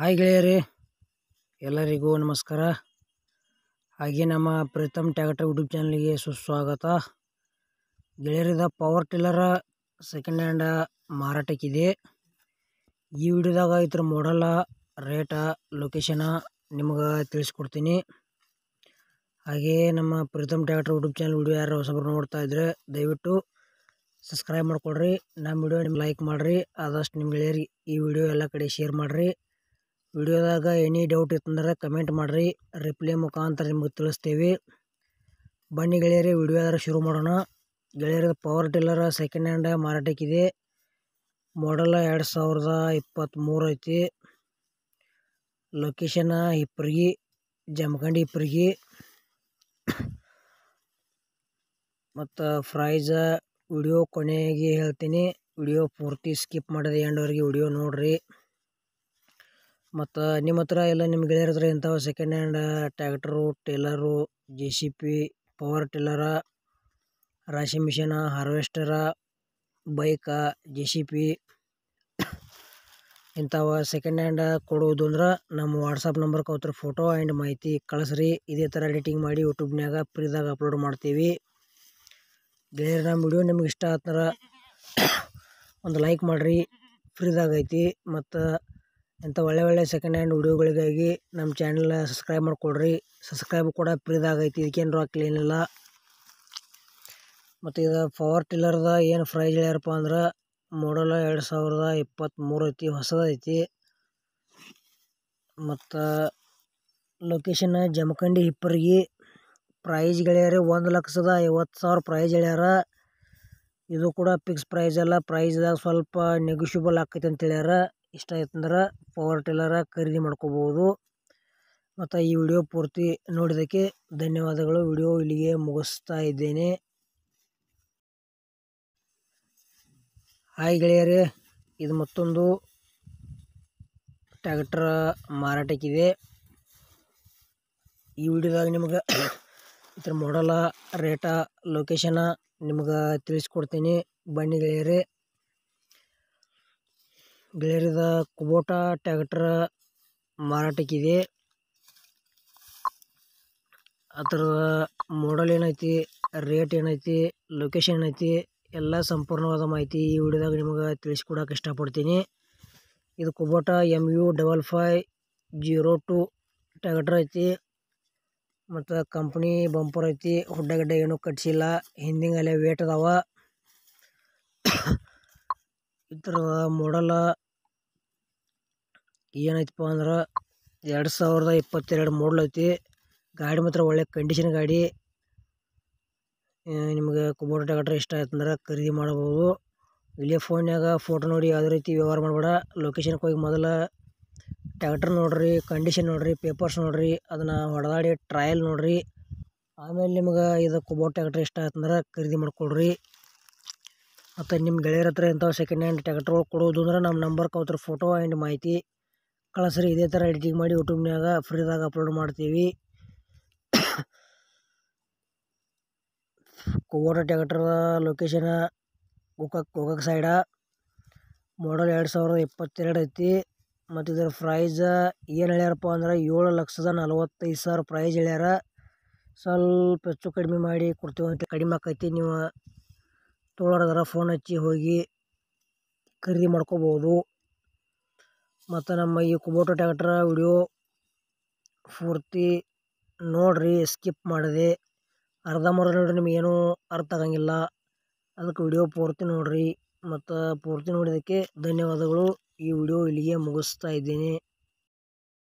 hi ಗೆಳೆಯರೇ ಎಲ್ಲರಿಗೂ ನಮಸ್ಕಾರ ಹಾಗೆ ನಮ್ಮ ಪ್ರೀತಮ್ ಟ್ಯಾಕ್ಟರ್ ಯೂಟ್ಯೂಬ್ ಚಾನಲ್ಗೆ ಸುಸ್ವಾಗತ ಗೆಳೆಯರಿದ ಪವರ್ ಟಿಲ್ಲರ ಸೆಕೆಂಡ್ ಹ್ಯಾಂಡ ಮಾರಾಟಕ್ಕಿದೆ ಈ ವಿಡಿಯೋದಾಗ ಇದ್ರ ಮಾಡಲ್ಲ ರೇಟ ಲೊಕೇಶನ ನಿಮಗೆ ತಿಳಿಸ್ಕೊಡ್ತೀನಿ ಹಾಗೆ ನಮ್ಮ Preetam tractor YouTube channel video ಯಾರು ಹೊಸಬ್ರು ನೋಡ್ತಾ ಇದ್ರೆ ದಯವಿಟ್ಟು ಸಬ್ಸ್ಕ್ರೈಬ್ ಮಾಡಿಕೊಡ್ರಿ ನಮ್ಮ ವಿಡಿಯೋ ನಿಮ್ಗೆ ಲೈಕ್ ಮಾಡಿರಿ ಆದಷ್ಟು ನಿಮ್ಮ ಗೆಳೆಯರಿಗೆ ಈ ವಿಡಿಯೋ ಎಲ್ಲ ಕಡೆ ಶೇರ್ ಮಾಡಿರಿ ವಿಡಿಯೋದಾಗ ಎನಿ ಡೌಟ್ ಇತ್ತಂದ್ರೆ ಕಮೆಂಟ್ ಮಾಡ್ರಿ ರಿಪ್ಲೈ ಮುಖಾಂತರ ನಿಮಗೆ ತಿಳಿಸ್ತೀವಿ ಬನ್ನಿ ಗೆಳೆಯರೇ ಆದರೆ ಶುರು ಮಾಡೋಣ ಗೆಳೆಯರಿಗೆ ಪವರ್ ಟಿಲ್ಲರ್ ಸೆಕೆಂಡ್ ಹ್ಯಾಂಡ್ ಮಾರಾಟಕ್ಕಿದೆ ಮಾಡಲ್ ಎರಡು ಸಾವಿರದ ಇಪ್ಪತ್ತ್ಮೂರು ಐತಿ ಲೊಕೇಶನ್ ಇಪ್ಪರಿಗೆ ಜಮಖಂಡಿ ಇಪ್ಪರಿಗೆ ಮತ್ತು ಫ್ರೈಜ ವಿಡಿಯೋ ಕೊನೆಗೆ ಹೇಳ್ತೀನಿ ವಿಡಿಯೋ ಪೂರ್ತಿ ಸ್ಕಿಪ್ ಮಾಡಿದೆ ಎಂಡವರಿಗೆ ವಿಡಿಯೋ ನೋಡಿರಿ ಮತ್ತು ನಿಮ್ಮ ಹತ್ರ ಎಲ್ಲ ನಿಮ್ಮ ಗೆಳೆಯರ ಹತ್ರ ಇಂಥವು second hand tractor trailer J C B power tiller ರಾಶಿಂಗ್ machine harvester bike J C B ಇಂಥವು ಸೆಕೆಂಡ್ ಹ್ಯಾಂಡ ಕೊಡುವುದು ಅಂದ್ರೆ ನಮ್ಮ ವಾಟ್ಸಪ್ ನಂಬರ್ ಕೌತ್ರ ಫೋಟೋ ಆ್ಯಂಡ್ ಮಾಹಿತಿ ಕಳಿಸ್ರಿ ಇದೇ ಥರ ಎಡಿಟಿಂಗ್ ಮಾಡಿ ಯೂಟ್ಯೂಬ್ನಾಗ ಫ್ರೀದಾಗ ಅಪ್ಲೋಡ್ ಮಾಡ್ತೀವಿ ಗೆಳೆಯರ ನಮ್ಮ ವಿಡಿಯೋ ನಿಮ್ಗೆ ಇಷ್ಟ ಆತಂದ್ರೆ ಒಂದು ಲೈಕ್ ಮಾಡಿರಿ ಫ್ರೀದಾಗೈತಿ ಐತಿ ಮತ್ತು ಇಂಥ ಒಳ್ಳೆ ಒಳ್ಳೆ ಸೆಕೆಂಡ್ ಹ್ಯಾಂಡ್ ವಿಡಿಯೋಗಳಿಗಾಗಿ ನಮ್ಮ ಚಾನಲ್ನ ಸಬ್ಸ್ಕ್ರೈಬ್ ಮಾಡಿಕೊಡ್ರಿ ಸಬ್ಸ್ಕ್ರೈಬ್ ಕೂಡ ಪ್ರೀದಾಗೈತಿ ಇದಕ್ಕೇನು ರೊಕ್ಕ ಏನಿಲ್ಲ ಮತ್ತು ಇದು ಪವರ್ ಟಿಲ್ಲರ್ದ ಏನು ಪ್ರೈಸ್ ಹೇಳ್ಯಾರಪ್ಪ ಅಂದ್ರೆ ಮೋಡಲ್ ಎರಡು ಸಾವಿರದ ಇಪ್ಪತ್ತ್ಮೂರು ಐತಿ ಹೊಸದೈತಿ ಮತ್ತು ಲೊಕೇಶನ್ ಜಮಖಂಡಿ ಹಿಪ್ಪರಿಗೆ ಪ್ರೈಸ್ ಗೆಳೆಯರಿ ಒಂದು ಲಕ್ಷದ ಐವತ್ತು ಸಾವಿರ ಪ್ರೈಸ್ ಹೇಳ್ಯಾರ ಇದು ಕೂಡ ಫಿಕ್ಸ್ ಪ್ರೈಸ್ ಅಲ್ಲ ಪ್ರೈಸ್ದಾಗ ಸ್ವಲ್ಪ ನೆಗೋಷಿಯಬಲ್ ಆಕೈತೆ ಅಂತ ಹೇಳ್ಯಾರ ಇಷ್ಟ ಆಯ್ತಂದ್ರೆ ಪವರ್ ಟಿಲ್ಲರ ಖರೀದಿ ಮಾಡ್ಕೋಬೋದು ಮತ್ತು ಈ ವಿಡಿಯೋ ಪೂರ್ತಿ ನೋಡಿದಕ್ಕೆ ಧನ್ಯವಾದಗಳು ವಿಡಿಯೋ ಇಲ್ಲಿಗೆ ಮುಗಿಸ್ತಾ ಇದ್ದೇನೆ ಹಾಯ್ ಗೆಳೆಯರೇ ಇದು ಮತ್ತೊಂದು ಟ್ಯಾಕ್ಟ್ರ ಮಾರಾಟಕ್ಕಿದೆ ಈ ವಿಡಿಯೋದಾಗ ನಿಮಗೆ ಇದ್ರ ಮಾಡಲ ರೇಟ ಲೊಕೇಶನ ನಿಮ್ಗೆ ತಿಳಿಸ್ಕೊಡ್ತೀನಿ ಬನ್ನಿ ಗೆಳೆಯರೇ ಬೇರೆದ ಕುಬೋಟಾ ಟ್ಯಾಕ್ಟರ್ ಮಾರಾಟಕ್ಕಿದೆ ಅದರದ ಮಾಡಲ್ ಏನೈತಿ ರೇಟ್ ಏನೈತಿ ಲೊಕೇಶನ್ ಏನೈತಿ ಎಲ್ಲ ಸಂಪೂರ್ಣವಾದ ಮಾಹಿತಿ ಈ ವಿಡಿಯೋದಾಗ ನಿಮಗೆ ತಿಳಿಸ್ಕೊಡಕ್ಕೆ ಇಷ್ಟಪಡ್ತೀನಿ ಇದು Kubota M U double five zero two tractor ಐತಿ ಮತ್ತು ಕಂಪ್ನಿ ಬಂಪರ್ ಐತಿ ಹುಡ್ಡಗಡ್ಡೆ ಏನು ಕಟ್ಸಿಲ್ಲ ಹಿಂದಿಂಗಲ್ಲೇ ವೇಟ್ ಅದಾವ ಈ ಥರದ ಮಾಡಲ ಏನೈತಪ್ಪ ಅಂದ್ರೆ ಎರಡು ಸಾವಿರದ ಇಪ್ಪತ್ತೆರಡು ಮಾಡಲ್ ಐತಿ ಗಾಡಿ ಮಾತ್ರ ಒಳ್ಳೆ ಕಂಡೀಷನ್ ಗಾಡಿ ನಿಮಗೆ ಕುಬೋಟ ಟ್ಯಾಕ್ಟ್ರ್ ಇಷ್ಟ ಆಯ್ತಂದ್ರೆ ಖರೀದಿ ಮಾಡ್ಬೋದು ಇಲ್ಲೇ ಫೋನ್ಯಾಗ ಫೋಟೋ ನೋಡಿ ಯಾವುದೇ ರೀತಿ ವ್ಯವಹಾರ ಮಾಡಬೇಡ ಲೊಕೇಶನ್ಗೆ ಹೋಗಿ ಮೊದಲು ಟ್ಯಾಕ್ಟ್ರ್ ನೋಡ್ರಿ ಕಂಡೀಷನ್ ನೋಡಿರಿ ಪೇಪರ್ಸ್ ನೋಡಿರಿ ಅದನ್ನು ಹೊಡೆದಾಡಿ ಟ್ರಯಲ್ ನೋಡಿರಿ ಆಮೇಲೆ ನಿಮ್ಗೆ ಇದು ಕುಬೋಟ ಟ್ಯಾಕ್ಟ್ರ್ ಇಷ್ಟ ಆಯ್ತಂದ್ರೆ ಖರೀದಿ ಮಾಡಿಕೊಡ್ರಿ ಮತ್ತು ನಿಮ್ಮ ಗೆಳೆಯರ ಹತ್ರ ಇಂಥವು ಸೆಕೆಂಡ್ ಹ್ಯಾಂಡ್ ಟ್ಯಾಕ್ಟ್ರ್ ಕೊಡೋದು ಅಂದ್ರೆ ನಮ್ಮ ನಂಬರ್ ಅವತ್ರ ಫೋಟೋ ಆ್ಯಂಡ್ ಮಾಹಿತಿ ಕಳಿಸ್ರಿ ಇದೇ ಥರ ಎಡಿಟಿಂಗ್ ಮಾಡಿ ಯೂಟ್ಯೂಬ್ನಾಗ ಫ್ರೀದಾಗ ಅಪ್ಲೋಡ್ ಮಾಡ್ತೀವಿ Kubota tractor location Gokak Gokak side model ಎರಡು ಸಾವಿರದ ಇಪ್ಪತ್ತೆರಡು ಐತಿ ಮತ್ತು ಇದರ ಪ್ರೈಸ್ ಏನು ಹೇಳ್ಯಾರಪ್ಪ ಅಂದ್ರೆ ಏಳು ಲಕ್ಷದ ನಲ್ವತ್ತೈದು ಸಾವಿರ ಪ್ರೈಸ್ ಹೇಳ್ಯಾರ ಸ್ವಲ್ಪ ಹೆಚ್ಚು ಕಡಿಮೆ ಮಾಡಿ ಕೊಡ್ತೀವಿ ಅಂತ ಕಡಿಮೆ ಆಕೈತಿ ನೀವು ತೋಳದರ ಫೋನ್ ಹಚ್ಚಿ ಹೋಗಿ ಖರೀದಿ ಮಾಡ್ಕೋಬೋದು ಮತ್ತು ನಮ್ಮ ಈ ಕುಬೋಟೋ ಟ್ಯಾಕ್ಟ್ರ ವಿಡಿಯೋ ಪೂರ್ತಿ ನೋಡಿರಿ ಸ್ಕಿಪ್ ಅರ್ಧ ಅರ್ಧಂಬರ್ಧ ನೋಡಿರಿ ನಿಮಗೇನೂ ಅರ್ಥ ಆಗಂಗಿಲ್ಲ ಅದಕ್ಕೆ ವಿಡಿಯೋ ಪೂರ್ತಿ ನೋಡಿರಿ ಮತ್ತು ಪೂರ್ತಿ ನೋಡಿದ್ದಕ್ಕೆ ಧನ್ಯವಾದಗಳು ಈ ವಿಡಿಯೋ ಇಲ್ಲಿಗೆ ಮುಗಿಸ್ತಾ ಇದ್ದೀನಿ